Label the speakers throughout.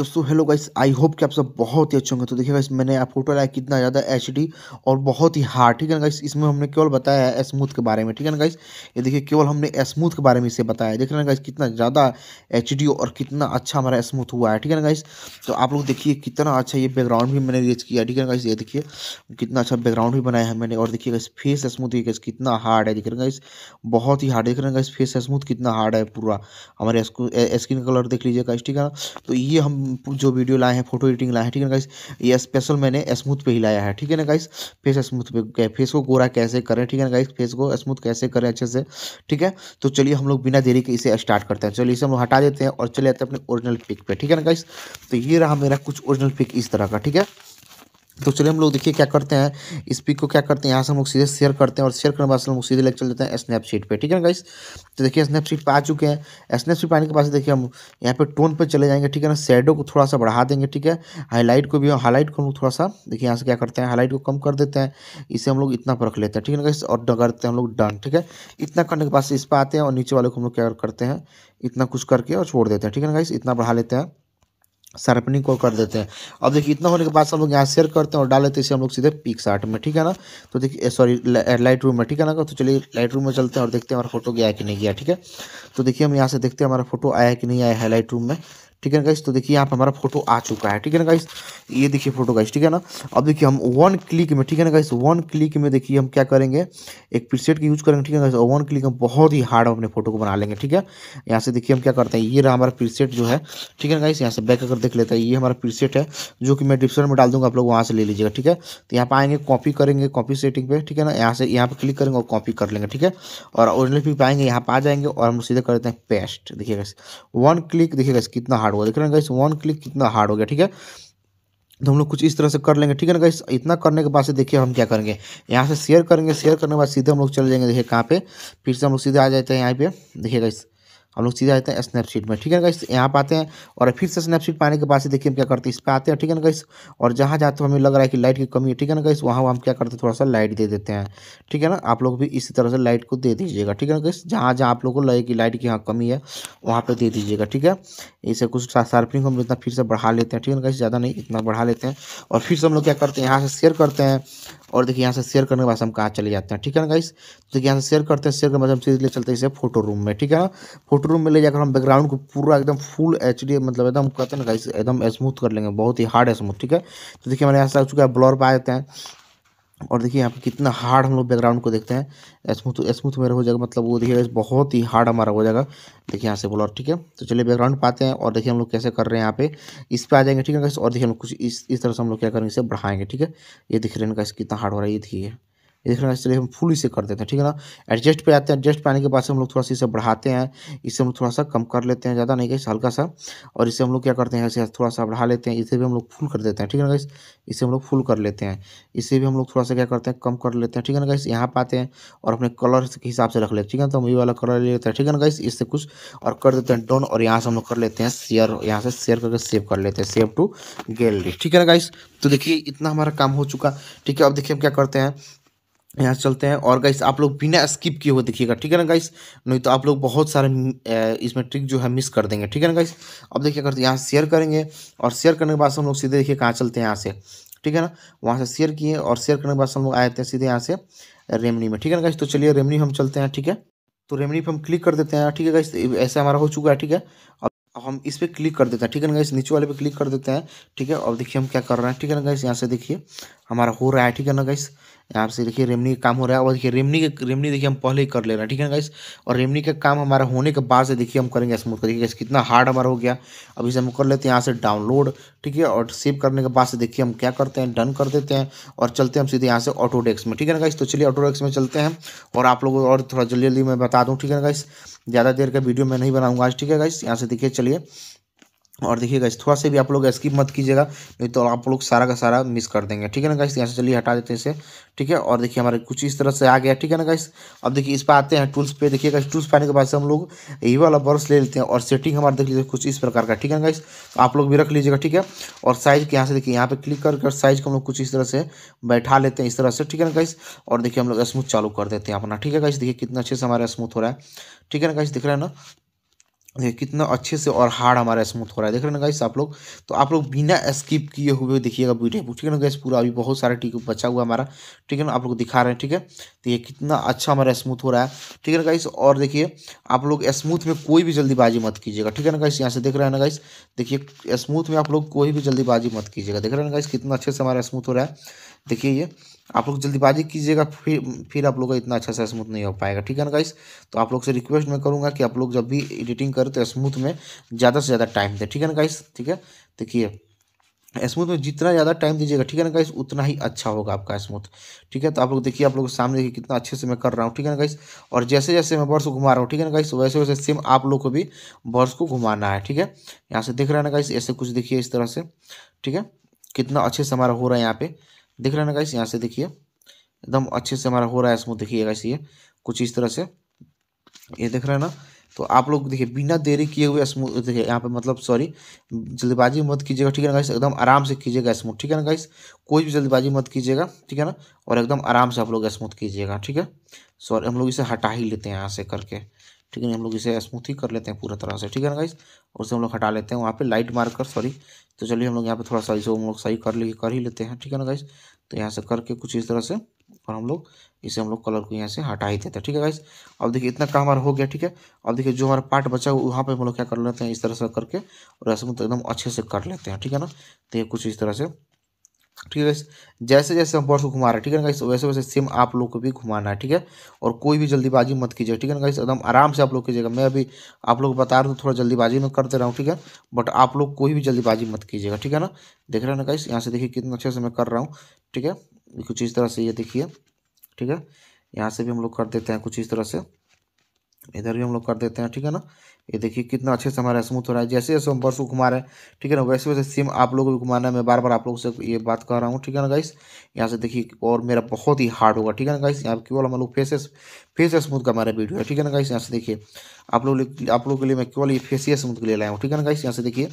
Speaker 1: दोस्तों hello guys I hope कि आप सब बहुत ही अच्छे होंगे तो देखिए गाइस मैंने आप फोटो लाया कितना ज़्यादा एच और बहुत ही हार्ड ठीक है ना गाइस इसमें हमने केवल बताया है स्मूथ के बारे में ठीक है ना गाइस ये देखिए केवल हमने स्मूथ के बारे में इसे बताया देख रहे हैं गाइस कितना ज़्यादा एच और कितना अच्छा हमारा स्मूथ हुआ है ठीक है ना गाइस तो आप लोग देखिए कितना अच्छा ये बैकग्राउंड भी मैंने रेज किया ठीक है ना गाइस ये देखिए कितना अच्छा बैकग्राउंड भी बनाया है मैंने और देखिए गाइस फेस स्मूथ देखिए कितना हार्ड है देख रहे हैं गाइस बहुत ही हार्ड देख रहे हैं गाइस फेस स्मूथ कितना हार्ड है पूरा हमारे स्किन कलर देख लीजिए गाइस ठीक है ना तो ये हम जो वीडियो लाए हैं फोटो एडिटिंग लाए हैं ठीक है ना गाइस ये स्पेशल मैंने स्मूथ पे ही लाया है ठीक है ना गाइस फेस स्मूथ पे फेस को गोरा कैसे करें ठीक है ना गाइस फेस को स्मूथ कैसे करें अच्छे से ठीक है तो चलिए हम लोग बिना देरी के इसे स्टार्ट करते हैं चलिए इसे हम हटा देते हैं और चले जाते हैं अपने ओरिजिनल पिक पे ठीक है ना गाइस तो ये रहा मेरा कुछ ओरिजिनल पिक इस तरह का ठीक है तो चलिए हम लोग देखिए क्या करते हैं इस पिक को क्या करते हैं यहाँ से हम लोग सीधे शेयर करते हैं और शेयर करने के बाद हम लोग सीधे लेकर चल जाते हैं स्नैपशीट पे ठीक है ना गाइस तो देखिए स्नैपशीट पे आ चुके हैं स्नैपशीट आने के पास देखिए हम यहाँ पे टोन पे चले जाएंगे ठीक है ना शेडो को थोड़ा सा बढ़ा देंगे ठीक है हाईलाइट को भी हाईलाइट को हम लोग थोड़ा सा देखिए यहाँ से क्या करते हैं हाईलाइट को कम कर देते हैं इसे हम लोग इतना पर रख लेते हैं ठीक है ना गाइस और करते हैं हम लोग डन ठीक है इतना करने के पास इस पर आते हैं और नीचे वाले को हम लोग क्या करते हैं इतना कुछ करके और छोड़ देते हैं ठीक है ना गाइस इतना बढ़ा लेते हैं शार्पनिंग को कर देते हैं अब देखिए इतना होने के बाद हम लोग यहाँ शेयर करते हैं और डाल देते हैं इसे हम लोग सीधे पिक शार्ट में ठीक है ना तो देखिए सॉरी लाइट रूम में ठीक है ना तो चलिए लाइट रूम में चलते हैं और देखते हैं हमारा फोटो गया कि नहीं गया ठीक है तो देखिए हम यहाँ से देखते हैं हमारा फोटो आया कि नहीं आया है लाइट रूम में ठीक है ना गाइस तो देखिए यहाँ पे हमारा फोटो आ चुका है ठीक है ना गाइस ये देखिए फोटो गाइस ठीक है ना अब देखिए हम वन क्लिक में ठीक है ना गाइस वन क्लिक में देखिए हम क्या करेंगे एक प्रीसेट का यूज करेंगे ठीक है ना गाइस और वन क्लिक हम बहुत ही हार्ड अपने फोटो को बना लेंगे ठीक है यहाँ से देखिए हम क्या करते हैं ये रहा हमारा प्रीसेट जो है ठीक है ना गाइस यहाँ से बैक अगर देख लेते हैं ये हमारा प्रीसेट है जो कि मैं डिस्क्रिप्शन में डाल दूंगा आप लोग वहाँ से ले लीजिएगा ठीक है तो यहाँ पर आएंगे कॉपी करेंगे कॉपी सेटिंग पे ठीक है ना यहाँ से यहाँ पर क्लिक करेंगे और कॉपी कर लेंगे ठीक है और ओरिजिनल पिक पाएंगे यहाँ पर आ जाएंगे और हम सीधे कर देते हैं पेस्ट देखिएगा वन क्लिक देखिएगा कितना हार्ड हार्ड होगा देख रहे हैं गाइस वन क्लिक कितना हार्ड हो गया ठीक है तो हम लोग कुछ इस तरह से कर लेंगे ठीक है ना गाइस इतना करने के बाद से देखिए हम क्या करेंगे यहाँ से शेयर करेंगे शेयर करने के बाद सीधे हम लोग चले जाएंगे देखिए कहाँ पे फिर से हम लोग सीधे आ जाते हैं यहाँ पे देखिए गाइस हम लोग सीधा आते हैं स्नैपशीट में ठीक है ना इस यहाँ पर आते हैं और फिर से स्नैपशीट पाने के बाद से देखिए हम क्या करते हैं इस पर आते हैं ठीक है ना इस और जहाँ जाते तो हमें लग रहा है कि लाइट की कमी है ठीक है ना इस वहाँ हम क्या करते हैं थोड़ा सा लाइट दे देते हैं ठीक है ना आप लोग भी इसी तरह से लाइट को दे दीजिएगा ठीक है ना गाइस जहाँ जहाँ आप लोग को लगे कि लाइट की यहाँ कमी है वहाँ पर दे दीजिएगा ठीक है इसे कुछ शार्पनिंग हम इतना फिर से बढ़ा लेते हैं ठीक है ना कहीं ज़्यादा नहीं इतना बढ़ा लेते हैं और फिर से हम लोग क्या करते हैं यहाँ से शेयर करते हैं और देखिए यहाँ से शेयर करने के बाद हम कहाँ चले जाते हैं ठीक है ना गाइस तो देखिए यहाँ से शेयर करते हैं शेयर करने के बाद हम सीधे ले चलते हैं इसे फोटो रूम में ठीक है ना फोटो रूम में ले जाकर हम बैकग्राउंड को पूरा एकदम फुल एच मतलब एकदम कहते हैं ना गाइस एकदम स्मूथ कर लेंगे बहुत ही हार्ड स्मूथ ठीक है तो देखिए हमारे यहाँ से आ चुका है ब्लॉर पा जाते हैं और देखिए यहाँ पे कितना हार्ड हम लोग बैकग्राउंड को देखते हैं स्मूथ स्मूथ मेरा हो जाएगा मतलब वो देखिए बहुत ही हार्ड हमारा हो जाएगा देखिए यहाँ से बोला ठीक है तो चलिए बैकग्राउंड पाते हैं और देखिए हम लोग कैसे कर रहे हैं यहाँ पे इस पे आ जाएंगे ठीक है और देखिए हम लोग कुछ इस इस तरह से हम लोग क्या करेंगे इसे बढ़ाएंगे ठीक है ये दिख हैं इनका कितना हार्ड हो रहा है ये देखिए इस तरह चलिए हम फुल इसे कर देते हैं ठीक है ना एडजस्ट पे आते हैं एडजस्ट पे आने के बाद से हम लोग थोड़ा सा इसे बढ़ाते हैं इसे हम लोग थोड़ा सा कम कर लेते हैं ज़्यादा नहीं गई हल्का सा और इसे हम लोग क्या करते हैं इसे थोड़ा सा बढ़ा लेते हैं इसे भी हम लोग फुल कर देते हैं ठीक है ना गाइस इसे हम लोग फुल कर लेते हैं इसे भी हम लोग थोड़ा सा क्या करते हैं कम कर लेते हैं ठीक है ना गाइस यहाँ पर आते हैं और अपने कलर के हिसाब से रख लेते हैं ठीक है तो हम ये वाला कलर ले लेते हैं ठीक है ना गाइस इससे कुछ और कर देते हैं डोन और यहाँ से हम लोग कर लेते हैं शेयर यहाँ से शेयर करके सेव कर लेते हैं सेव टू गैलरी ठीक है ना गाइस तो देखिए इतना हमारा काम हो चुका ठीक है अब देखिए हम क्या करते हैं यहाँ से चलते हैं और गाइस आप लोग बिना स्किप किए हुए देखिएगा ठीक है ना गाइस नहीं तो आप लोग बहुत सारे इसमें ट्रिक जो है मिस कर देंगे ठीक है ना गाइस अब देखिए अगर यहाँ शेयर करेंगे और शेयर करने के बाद हम लोग सीधे देखिए कहाँ चलते हैं यहाँ से ठीक है ना वहाँ से शेयर किए और शेयर करने के बाद हम लोग आए थे सीधे यहाँ से रेमनी में ठीक है ना गाइस तो चलिए रेमनी हम चलते हैं ठीक है तो रेमनी पर हम क्लिक कर देते हैं ठीक है गाइस ऐसे हमारा हो चुका है ठीक है अब हम इस पर क्लिक कर देते हैं ठीक है ना गाइस नीचे वाले पे क्लिक कर देते हैं ठीक है और देखिए हम क्या कर रहे हैं ठीक है ना गाइस यहाँ से देखिए हमारा हो रहा है ठीक है ना गाइस यहाँ से देखिए रेमनी का काम हो रहा है और देखिए रेमनी के रेमनी देखिए हम पहले ही कर ले रहे हैं ठीक है ना गाइस और रेमनी का काम हमारा होने के बाद से देखिए हम करेंगे स्मूथ करेंगे गाइस कितना हार्ड हमारा हो गया अभी से हम कर लेते हैं यहाँ से डाउनलोड ठीक है और सेव करने के बाद से देखिए हम क्या करते हैं डन कर देते हैं और चलते हैं हम सीधे यहाँ से ऑटोडेक्स में ठीक है ना गाइस तो चलिए ऑटोडेक्स में चलते हैं और आप लोगों और थोड़ा जल्दी जल्दी मैं बता दूँ ठीक है ना गाइस ज़्यादा देर का वीडियो मैं नहीं बनाऊँगा आज ठीक है गाइस यहाँ से देखिए चलिए और देखिए इस थोड़ा से भी आप लोग स्किप मत कीजिएगा नहीं तो आप लोग सारा का सारा मिस कर देंगे ठीक है ना गाइस यहाँ से चलिए हटा देते हैं इसे ठीक है और देखिए हमारे कुछ इस तरह से आ गया ठीक है ना गाइस अब देखिए इस पर आते हैं टूल्स पे देखिए गैस टूल्स पाने आने के बाद से हम लोग ये वाला बर्स ले लेते हैं और सेटिंग हमारे देख लीजिए कुछ इस प्रकार का ठीक है ना गाइस आप लोग भी रख लीजिएगा ठीक है और साइज के यहाँ से देखिए यहाँ पर क्लिक कर कर साइज को हम लोग कुछ इस तरह से बैठा लेते हैं इस तरह से ठीक है ना गाइस और देखिए हम लोग स्मूथ चालू कर देते हैं अपना ठीक है गाइस देखिए कितना अच्छे से हमारा स्मूथ हो रहा है ठीक है ना गाइस दिख रहा है ना देखिए कितना अच्छे से और हार्ड हमारा स्मूथ हो रहा है देख रहे हैं गाइस आप लोग तो आप लोग बिना स्किप किए हुए देखिएगा वीडियो ठीक है ना गाइस पूरा अभी बहुत सारा टीक बचा हुआ हमारा ठीक है ना आप लोग दिखा रहे हैं ठीक है तो ये कितना अच्छा हमारा स्मूथ हो रहा है ठीक है ना गाइस और देखिए आप लोग स्मूथ में कोई भी जल्दीबाजी मत कीजिएगा ठीक है ना गाइस यहाँ से देख रहे हैं ना गाइस देखिए स्मूथ में आप लोग कोई भी जल्दीबाजी मत कीजिएगा देख रहे हैं ना गाइस कितना अच्छे से हमारा स्मूथ हो रहा है देखिए ये आप लोग जल्दीबाजी कीजिएगा फिर फिर आप लोग का इतना अच्छा सा स्मूथ नहीं हो पाएगा ठीक है ना गाइस तो आप लोग से रिक्वेस्ट मैं करूँगा कि आप लोग जब भी एडिटिंग करें तो स्मूथ में ज़्यादा से ज़्यादा टाइम दें ठीक है ना गाइस ठीक है देखिए स्मूथ में जितना ज़्यादा टाइम दीजिएगा ठीक है ना गाइस उतना ही अच्छा होगा आपका स्मूथ ठीक है तो आप लोग देखिए आप लोग सामने देखिए कितना अच्छे से मैं कर रहा हूँ ठीक है ना गाइस और जैसे जैसे मैं बर्स को घुमा रहा हूँ ठीक है ना गाइस वैसे वैसे सेम आप लोग को भी बर्स को घुमाना है ठीक है यहाँ से देख रहे हैं ना गाइस ऐसे कुछ देखिए इस तरह से ठीक है कितना अच्छे से हमारा हो रहा है यहाँ पे देख रहे ना गाइस यहाँ से देखिए एकदम अच्छे से हमारा हो रहा है स्मूथ देखिए गाइस ये कुछ इस तरह से ये देख रहे हैं ना तो आप लोग देखिए बिना देरी किए हुए स्मूथ देखिए यहाँ पे मतलब सॉरी जल्दबाजी मत कीजिएगा ठीक है ना गाइस एकदम आराम से कीजिएगा स्मूथ ठीक है ना गाइस कोई भी जल्दबाजी मत कीजिएगा ठीक है ना और एकदम आराम से आप लोग स्मूथ कीजिएगा ठीक है सॉरी हम लोग इसे हटा ही लेते हैं यहाँ से करके ठीक है हम लोग इसे स्मूथ ही कर लेते हैं पूरा तरह से ठीक है ना गाइस और उसे हम लोग हटा लेते हैं वहाँ पे लाइट मार्कर सॉरी तो चलिए हम लोग यहाँ पे थोड़ा सा इसे हम लोग सही कर लिए कर ही लेते हैं ठीक है ना गाइस तो यहाँ से करके कुछ इस तरह से और हम लोग इसे हम लोग कलर को यहाँ से हटा ही देते हैं ठीक है गाइस अब देखिए इतना काम हमारा हो गया ठीक है अब देखिए जो हमारा पार्ट बचा हुआ वहाँ पर हम लोग क्या कर लेते हैं इस तरह से करके और स्मूथ मतलब एकदम अच्छे से कर लेते हैं ठीक है ना तो ये कुछ इस तरह से ठीक है जैसे जैसे हम बॉर्डर को घुमा रहे हैं ठीक है ना वैसे वैसे सेम आप लोग को भी घुमाना है ठीक है और कोई भी जल्दीबाजी मत कीजिए ठीक है ना गाइस एकदम आराम से आप लोग कीजिएगा मैं अभी आप लोग बता रहा हूँ थोड़ा जल्दीबाजी में कर दे रहा हूँ ठीक है बट आप लोग कोई भी जल्दीबाजी मत कीजिएगा ठीक है ना देख रहे हैं ना गाइस यहाँ से देखिए कितना अच्छे से मैं कर रहा हूँ ठीक है कुछ इस तरह से ये देखिए ठीक है यहाँ से भी हम लोग कर देते हैं कुछ इस तरह से इधर भी हम लोग कर देते हैं ठीक है ना ये देखिए कितना अच्छे से हमारा स्मूथ हो रहा है जैसे जैसे हम बर्स को घुमा रहे हैं ठीक है ना वैसे वैसे सिम आप लोगों को भी घुमाना है मैं बार बार आप लोगों से ये बात कर रहा हूँ ठीक है ना गाइस यहाँ से देखिए और मेरा बहुत ही हार्ड होगा ठीक है ना गाइस यहाँ केवल हम लोग फेसेस फेस स्मूथ का हमारा वीडियो है ठीक है ना गाइस यहाँ से देखिए आप लोग आप लोगों के लिए मैं केवल ये फेस स्मूथ के लिए लाया हूँ ठीक है ना गाइस यहाँ से देखिए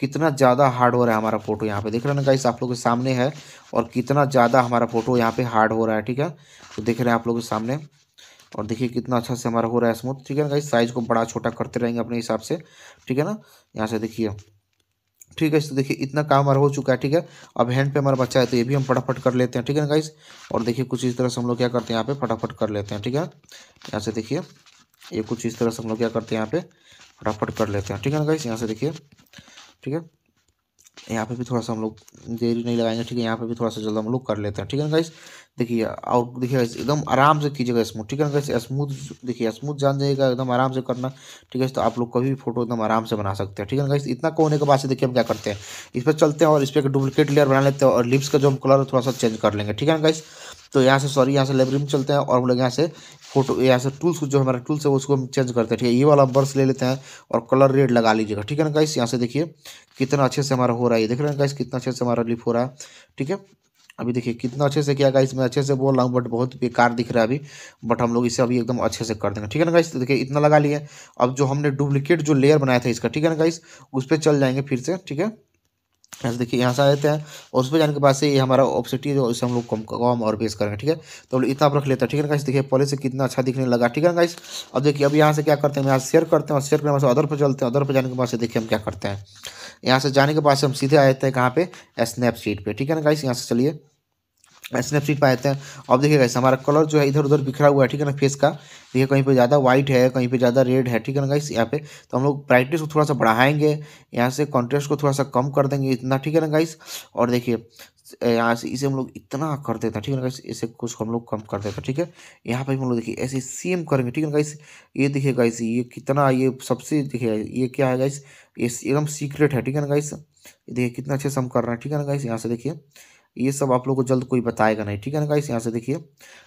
Speaker 1: कितना ज़्यादा हार्ड हो रहा है हमारा फोटो यहाँ पे देख रहे हैं ना गाइस आप लोग के सामने है और कितना ज़्यादा हमारा फोटो यहाँ पे हार्ड हो रहा है ठीक है तो देख रहे हैं आप लोग के सामने और देखिए कितना अच्छा से हमारा हो रहा है स्मूथ ठीक है ना गाइस साइज को बड़ा छोटा करते रहेंगे अपने हिसाब से ठीक है ना यहाँ से देखिए ठीक है तो देखिए इतना काम हमारा हो चुका है ठीक है अब हैंड पे हमारा बच्चा है तो ये भी हम फटाफट कर लेते हैं ठीक है ना गाइस और देखिए कुछ इस तरह से हम लोग क्या करते हैं यहाँ पे फटाफट कर लेते हैं ठीक है यहाँ से देखिए ये कुछ इस तरह से हम लोग क्या करते हैं यहाँ पे फटाफट कर लेते हैं ठीक है ना गाइस यहाँ से देखिए ठीक है यहाँ पे भी थोड़ा सा हम लोग देरी नहीं लगाएंगे ठीक है यहाँ पे भी थोड़ा सा जल्द हम लोग कर लेते हैं ठीक है ना गाइस देखिए और देखिए एकदम आराम से कीजिएगा स्मूथ ठीक है गाइस स्मूथ देखिए स्मूथ जान जाएगा एकदम आराम से करना ठीक है तो आप लोग कभी भी फोटो एकदम आराम से बना सकते हैं ठीक है ना गाइस इतना होने के बाद से देखिए हम क्या करते हैं इस पर चलते हैं और इस पर एक डुप्लीकेट लेयर बना लेते हैं और लिप्स का जो हम कलर थोड़ा सा चेंज कर लेंगे ठीक है गाइस तो यहाँ से सॉरी यहाँ से लाइब्रेरी में चलते हैं और हम लोग यहाँ से फोटो यहाँ से टूल्स जो हमारा टूल्स है उसको हम चेंज करते हैं ठीक है ये वाला ब्रश ले लेते हैं और कलर रेड लगा लीजिएगा ठीक है ना गाइस यहाँ से देखिए कितना अच्छे से हमारा हो रहा है देख रहे हैं गाइस कितना अच्छे से हमारा लिप हो रहा है ठीक है अभी देखिए कितना अच्छे से किया गाइस मैं अच्छे से बोल रहा हूँ बट बहुत बेकार दिख रहा है अभी बट हम लोग इसे अभी एकदम अच्छे से कर देंगे ठीक है ना गाइस तो देखिए इतना लगा लिए अब जो हमने डुप्लीकेट जो लेयर बनाया था इसका ठीक है ना गाइस उस पर चल जाएंगे फिर से ठीक है ऐसे देखिए यहाँ से आ जाते हैं और उस पर जाने के बाद से ये हमारा ऑप्सिटी जो इसे हम लोग कम कम और बेस करेंगे ठीक है तो हम लोग इतना रख लेते हैं ठीक है ना गाइस देखिए पहले से कितना अच्छा दिखने लगा ठीक है ना गाइस अब देखिए अब यहाँ से क्या करते हैं यहाँ से शेयर करते हैं और शेयर करने बाद अदर पर चलते हैं अदर पर जाने के बाद से देखिए हम क्या करते हैं यहाँ से जाने के बाद से हम सीधे आ जाते हैं कहाँ पे स्नैपचीट पर ठीक है ना गाइस यहाँ से चलिए स्नैपसीट पर आते हैं अब देखिए गाइस हमारा कलर जो है इधर उधर बिखरा हुआ है ठीक है ना फेस का देखिए कहीं पे ज़्यादा व्हाइट है कहीं पे ज़्यादा रेड है ठीक है ना गाइस यहाँ पे तो हम लोग ब्राइटनेस को थोड़ा सा बढ़ाएंगे यहाँ से कॉन्ट्रेस्ट को थोड़ा सा कम कर देंगे इतना ठीक है ना गाइस और देखिए यहाँ से इसे हम लोग इतना कर देते हैं ठीक है ना इसे कुछ हम लोग कम कर देते हैं ठीक है यहाँ पर हम लोग देखिए ऐसे सेम करेंगे ठीक है ना गाइस ये देखिए गाइस ये कितना ये सबसे देखिए ये क्या है गाइस ये एकदम सीक्रेट है ठीक है ना गाइस देखिए कितना अच्छे से हम कर रहे हैं ठीक है ना गाइस यहाँ से देखिए ये सब आप लोग को जल्द कोई बताएगा नहीं ठीक है ना गाइस यहाँ से देखिए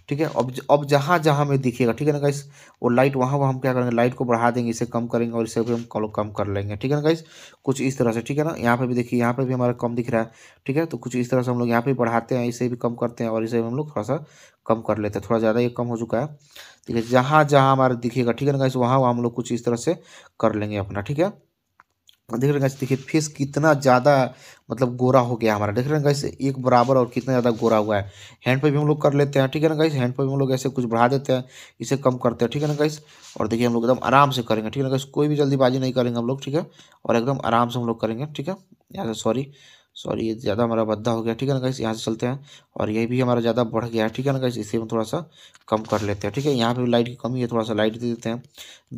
Speaker 1: ठीक है अब अब जहाँ जहाँ में दिखेगा ठीक है ना गाइस वो लाइट वहाँ वहाँ हम क्या करेंगे लाइट को बढ़ा देंगे इसे कम करेंगे और इसे भी हम कॉलो कम कर लेंगे ठीक है ना गाइस कुछ इस तरह से ठीक है ना यहाँ पे भी देखिए यहाँ पे भी हमारा कम दिख रहा है ठीक है तो कुछ इस तरह से हम लोग यहाँ पर बढ़ाते हैं इसे भी कम करते हैं और इसे हम लोग थोड़ा सा कम कर लेते हैं थोड़ा ज़्यादा ये कम हो चुका है ठीक है जहाँ जहाँ हमारा दिखेगा ठीक है ना गाइस वहाँ वहाँ हम लोग कुछ इस तरह से कर लेंगे अपना ठीक है देख रहे हैं देखिए फेस कितना ज़्यादा मतलब गोरा हो गया हमारा देख रहे हैं गाइस एक बराबर और कितना ज़्यादा गोरा हुआ है हैंड पे भी हम लोग कर लेते हैं ठीक है ना गाइस हैंड पे भी हम लोग ऐसे कुछ बढ़ा देते हैं इसे कम करते हैं ठीक है ना गाइस और देखिए हम लोग एकदम आराम से करेंगे ठीक है ना गाइस कोई भी जल्दीबाजी नहीं करेंगे हम लोग ठीक है और एकदम आराम से हम लोग करेंगे ठीक है यहाँ से सॉरी सॉरी ये ज़्यादा हमारा बद्दा हो गया ठीक है ना गाइस यहाँ से चलते हैं और ये भी हमारा ज़्यादा बढ़ गया है ठीक है ना गाइस इसे हम थोड़ा सा कम कर लेते हैं ठीक है यहाँ पे भी लाइट की कमी है थोड़ा सा लाइट दे देते हैं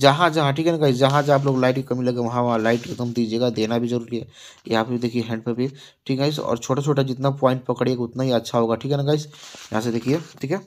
Speaker 1: जहाँ जहाँ ठीक है ना गाइस जहाँ जहाँ आप लोग लाइट की कमी लगे वहाँ वहाँ लाइट एकदम दीजिएगा देना भी जरूरी है यहाँ पर देखिए हैंड पे भी ठीक है और छोटा छोटा जितना पॉइंट पकड़िएगा उतना ही अच्छा होगा ठीक है ना गाइस यहाँ से देखिए ठीक है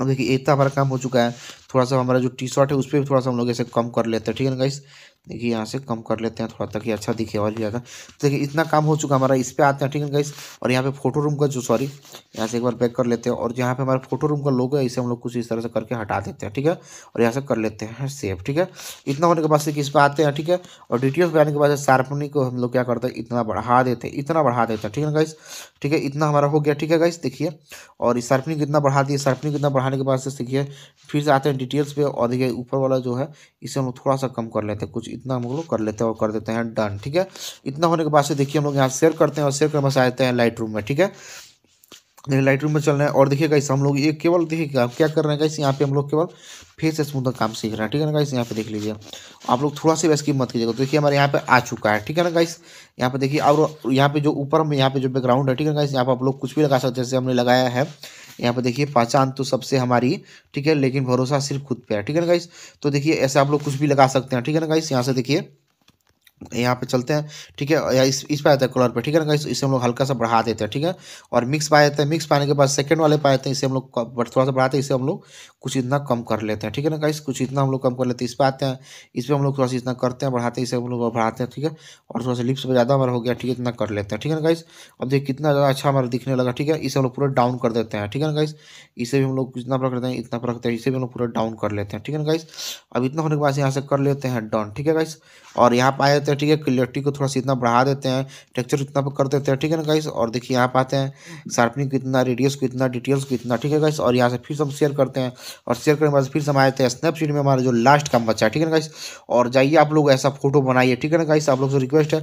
Speaker 1: अब देखिए इतना तो हमारा काम हो चुका है थोड़ा सा हमारा जो टी शर्ट है उस पर भी थोड़ा सा हम लोग ऐसे कम कर लेते हैं ठीक है ना गाइस देखिए यहाँ से कम कर लेते हैं थोड़ा तक ये अच्छा दिखे और जाएगा तो देखिए इतना काम हो चुका हमारा इस पर आते हैं ठीक है गाइस और यहाँ पे फोटो रूम का जो सॉरी यहाँ से एक बार बैक कर लेते हैं और यहाँ पे हमारा फोटो रूम का लोगो है इसे हम लोग कुछ इस तरह से करके हटा देते हैं ठीक है और यहाँ से कर लेते हैं सेफ ठीक है इतना होने के बाद इस पर आते हैं ठीक है और डिटेल्स पर आने के बाद शार्पनी को हम लोग क्या करते हैं इतना बढ़ा देते हैं इतना बढ़ा देते हैं ठीक है गाइस ठीक है इतना हमारा हो गया ठीक है गाइस देखिए और शार्पनिंग कितना बढ़ा दिए शार्पनिंग कितना बढ़ाने के बाद से देखिए फिर से आते हैं डिटेल्स पर और देखिए ऊपर वाला जो है इसे हम लोग थोड़ा सा कम कर लेते हैं कुछ इतना हम लोग कर लेते हैं और कर देते हैं डन ठीक है इतना होने के बाद से देखिए हम लोग यहाँ शेयर करते हैं और शेयर कर बस आते हैं लाइट रूम में ठीक है देखिए लाइट रूम में चल रहे हैं और देखिए कैसे हम लोग ये केवल देखिए क्या कर रहे हैं कैसे यहाँ पे हम लोग केवल फेस स्मूथ काम सीख रहे हैं ठीक है ना कैसे यहाँ पे देख लीजिए आप लोग थोड़ा सा भी स्किप मत कीजिएगा तो देखिए हमारे यहाँ पे आ चुका है ठीक है ना कैसे यहाँ पे देखिए और यहाँ पे जो ऊपर में यहाँ पे जो बैकग्राउंड है ठीक है ना कैसे यहाँ पे आप लोग कुछ भी लगा सकते हैं जैसे हमने लगाया है यहाँ पर देखिए पहचान तो सबसे हमारी ठीक है लेकिन भरोसा सिर्फ खुद पे है ठीक है ना गाइस तो देखिए ऐसे आप लोग कुछ भी लगा सकते हैं ठीक है ना गाइस यहाँ से देखिए यहाँ पे चलते हैं ठीक है या इस इस पर आता है कलर पे ठीक है ना इस, इसे हम लोग हल्का सा बढ़ा देते हैं ठीक है और मिक्स पाए जाते हैं मिक्स पाने के बाद सेकंड वाले पाए जाते हैं इसे हम लोग थोड़ा सा बढ़ाते हैं इसे हम लोग कुछ इतना कम कर लेते हैं ठीक है ना गाइस कुछ इतना हम लोग कम कर लेते हैं इस पर आते हैं इस पर हम लोग थोड़ा सा इतना करते हैं बढ़ाते हैं इसे हम लोग बढ़ाते हैं ठीक है और थोड़ा सा लिप्स पर ज़्यादा हमारा हो गया ठीक है इतना कर लेते हैं ठीक है ना गाइस अब देखिए कितना ज़्यादा अच्छा हमारा दिखने लगा ठीक है इसे हम लोग पूरा डाउन कर देते हैं ठीक है ना गाइस इसे भी हम लोग इतना पर करते हैं इतना पर रखते हैं इसे भी हम लोग पूरा डाउन कर लेते हैं ठीक है ना गाइस अब इतना होने के बाद यहाँ से कर लेते हैं डन ठीक है गाइस और यहाँ पर आ जाते हैं ठीक है क्लियरिटी को थोड़ा सा इतना बढ़ा देते हैं टेक्चर इतना कर देते हैं ठीक है ना गाइस और देखिए यहाँ पाते हैं शार्पनिंग को इतना रेडियस को इतना डिटेल्स को इतना ठीक है गाइस और यहाँ से फिर हम शेयर करते हैं और शेयर करने के बाद फिर हम आए हैं स्नैपशीट में हमारा जो लास्ट काम बचा है ठीक है ना गाइस और जाइए आप लोग ऐसा फोटो बनाइए ठीक है ना गाइस आप लोग से रिक्वेस्ट है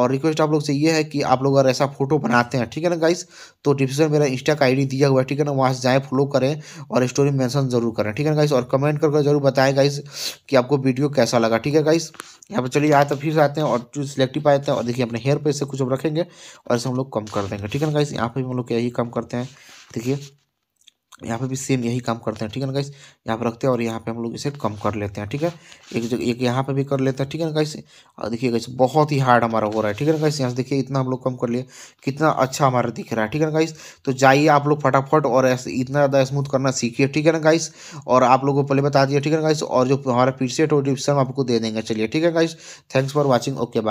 Speaker 1: और रिक्वेस्ट आप लोग से ये है कि आप लोग अगर ऐसा फोटो बनाते हैं ठीक है ना गाइस तो डिस्क्रिप्शन मेरा इंस्टा का आई दिया हुआ है ठीक है ना वहाँ से जाएँ फॉलो करें और स्टोरी मैंसन जरूर करें ठीक है ना गाइस और कमेंट करके जरूर बताएँ गाइस कि आपको वीडियो कैसा लगा ठीक है गाइस यहाँ पर चलिए आए तो फिर से आते हैं और जो सिलेक्टिव आ जाते हैं और देखिए अपने हेयर पे से कुछ हम रखेंगे और इसे हम लोग कम कर देंगे ठीक है ना गाइस यहाँ पे हम लोग यही कम करते हैं देखिए यहाँ पे भी सेम यही काम करते हैं ठीक है ना गाइस यहाँ पे रखते हैं और यहाँ पे हम लोग इसे कम कर लेते हैं ठीक है एक जगह एक यहाँ पे भी कर लेते हैं ठीक है ना गाइस और देखिए गाइस बहुत ही हार्ड हमारा हो रहा है ठीक है ना गाइस यहाँ से देखिए इतना हम लोग कम कर लिए कितना अच्छा हमारा दिख रहा है ठीक है ना गाइस तो जाइए आप लोग फटाफट और ऐसे इतना ज़्यादा स्मूथ करना सीखिए ठीक है ना गाइस और आप लोगों को पहले बता दिए ठीक है ना गाइस और जो हमारा पीछे टो डिस्क्रिप्शन आपको दे देंगे चलिए ठीक है guys thanks for watching okay bye